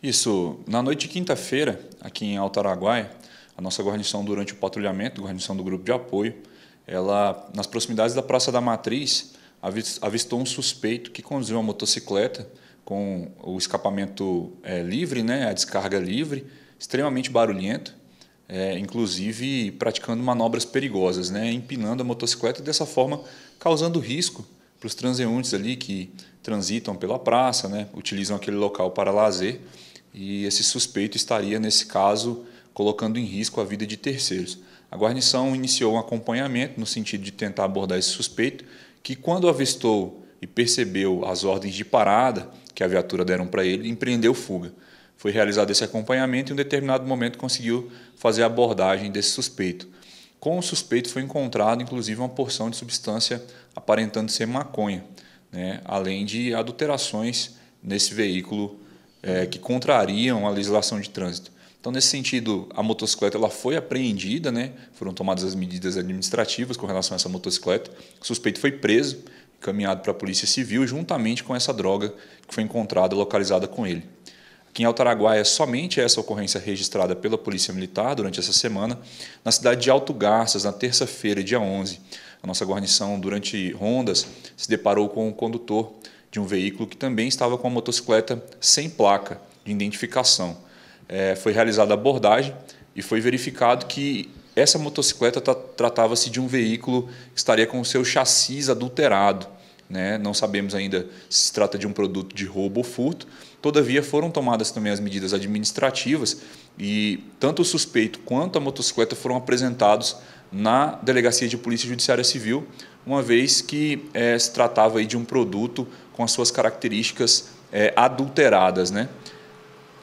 Isso. Na noite de quinta-feira, aqui em Alto Araguaia, a nossa guarnição durante o patrulhamento, guarnição do grupo de apoio, ela, nas proximidades da Praça da Matriz, avistou um suspeito que conduzia uma motocicleta com o escapamento é, livre, né, a descarga livre, extremamente barulhento, é, inclusive praticando manobras perigosas, né, empinando a motocicleta e dessa forma causando risco para os transeuntes ali que transitam pela praça, né, utilizam aquele local para lazer e esse suspeito estaria, nesse caso, colocando em risco a vida de terceiros. A guarnição iniciou um acompanhamento no sentido de tentar abordar esse suspeito, que quando avistou e percebeu as ordens de parada que a viatura deram para ele, empreendeu fuga. Foi realizado esse acompanhamento e em um determinado momento conseguiu fazer a abordagem desse suspeito. Com o suspeito foi encontrado, inclusive, uma porção de substância aparentando ser maconha, né? além de adulterações nesse veículo é, que contrariam a legislação de trânsito. Então, nesse sentido, a motocicleta ela foi apreendida, né? foram tomadas as medidas administrativas com relação a essa motocicleta. O suspeito foi preso, encaminhado para a Polícia Civil, juntamente com essa droga que foi encontrada localizada com ele. Aqui em Altaraguaia, é somente essa ocorrência registrada pela Polícia Militar durante essa semana, na cidade de Alto Garças, na terça-feira, dia 11. A nossa guarnição, durante rondas, se deparou com o condutor de um veículo que também estava com a motocicleta sem placa de identificação. É, foi realizada a abordagem e foi verificado que essa motocicleta tratava-se de um veículo que estaria com o seu chassis adulterado. Né? Não sabemos ainda se se trata de um produto de roubo ou furto. Todavia, foram tomadas também as medidas administrativas e tanto o suspeito quanto a motocicleta foram apresentados na Delegacia de Polícia Judiciária Civil, uma vez que é, se tratava aí de um produto com as suas características é, adulteradas. Né?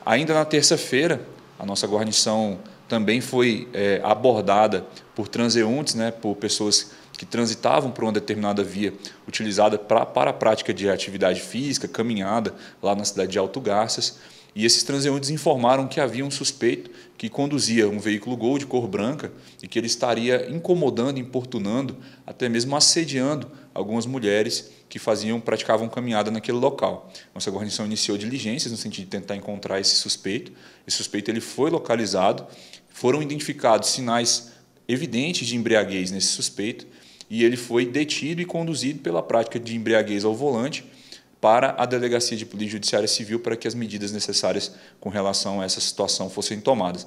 Ainda na terça-feira, a nossa guarnição também foi é, abordada por transeuntes, né, por pessoas que transitavam por uma determinada via utilizada pra, para a prática de atividade física, caminhada, lá na cidade de Alto Garças. E esses transeuntes informaram que havia um suspeito que conduzia um veículo Gol de cor branca e que ele estaria incomodando, importunando, até mesmo assediando algumas mulheres que faziam, praticavam caminhada naquele local. Nossa guarnição iniciou diligências no sentido de tentar encontrar esse suspeito. Esse suspeito ele foi localizado, foram identificados sinais evidentes de embriaguez nesse suspeito e ele foi detido e conduzido pela prática de embriaguez ao volante para a Delegacia de Polícia Judiciária Civil para que as medidas necessárias com relação a essa situação fossem tomadas.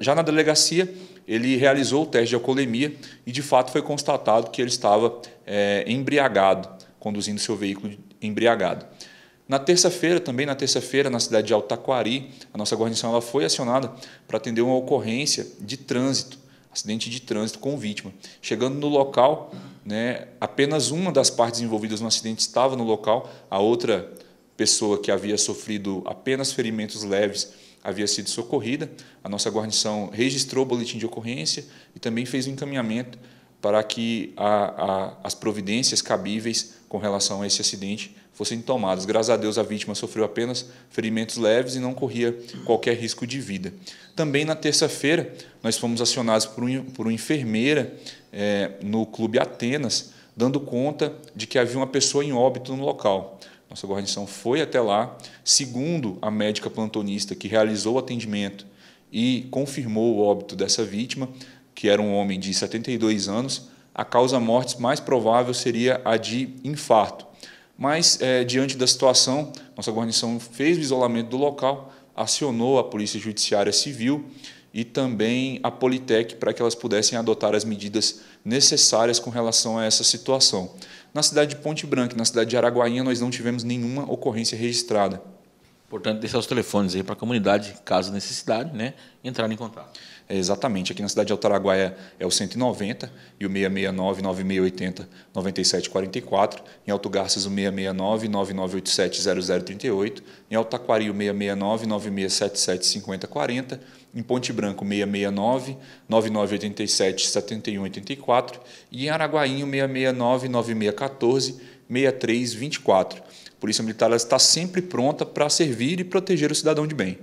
Já na, delegacia, ele realizou o teste de alcoolemia e, de fato, foi constatado que ele estava é, embriagado, conduzindo seu veículo embriagado. Na terça-feira, também na terça-feira, na cidade de Altaquari, a nossa guarnição ela foi acionada para atender uma ocorrência de trânsito acidente de trânsito com vítima. Chegando no local, né, apenas uma das partes envolvidas no acidente estava no local, a outra pessoa que havia sofrido apenas ferimentos leves havia sido socorrida. A nossa guarnição registrou o boletim de ocorrência e também fez o encaminhamento para que a, a, as providências cabíveis com relação a esse acidente fossem tomadas. Graças a Deus, a vítima sofreu apenas ferimentos leves e não corria qualquer risco de vida. Também na terça-feira, nós fomos acionados por, um, por uma enfermeira é, no Clube Atenas, dando conta de que havia uma pessoa em óbito no local. Nossa guarnição foi até lá, segundo a médica plantonista que realizou o atendimento e confirmou o óbito dessa vítima, que era um homem de 72 anos, a causa morte mais provável seria a de infarto. Mas, é, diante da situação, nossa guarnição fez o isolamento do local, acionou a Polícia Judiciária Civil e também a Politec para que elas pudessem adotar as medidas necessárias com relação a essa situação. Na cidade de Ponte Branca, na cidade de Araguainha, nós não tivemos nenhuma ocorrência registrada. Portanto, deixar os telefones aí para a comunidade, caso necessidade, né, entrar em contato. É, exatamente. Aqui na cidade de Altaraguaia é, é o 190 e o 669 9680 9744. Em Alto Garças o 669 9987 0038. Em Altaquari o 669 9677 5040. Em Ponte Branco 669 9987 7184. E em Araguainho 669 9614 6324. A Polícia Militar está sempre pronta para servir e proteger o cidadão de bem.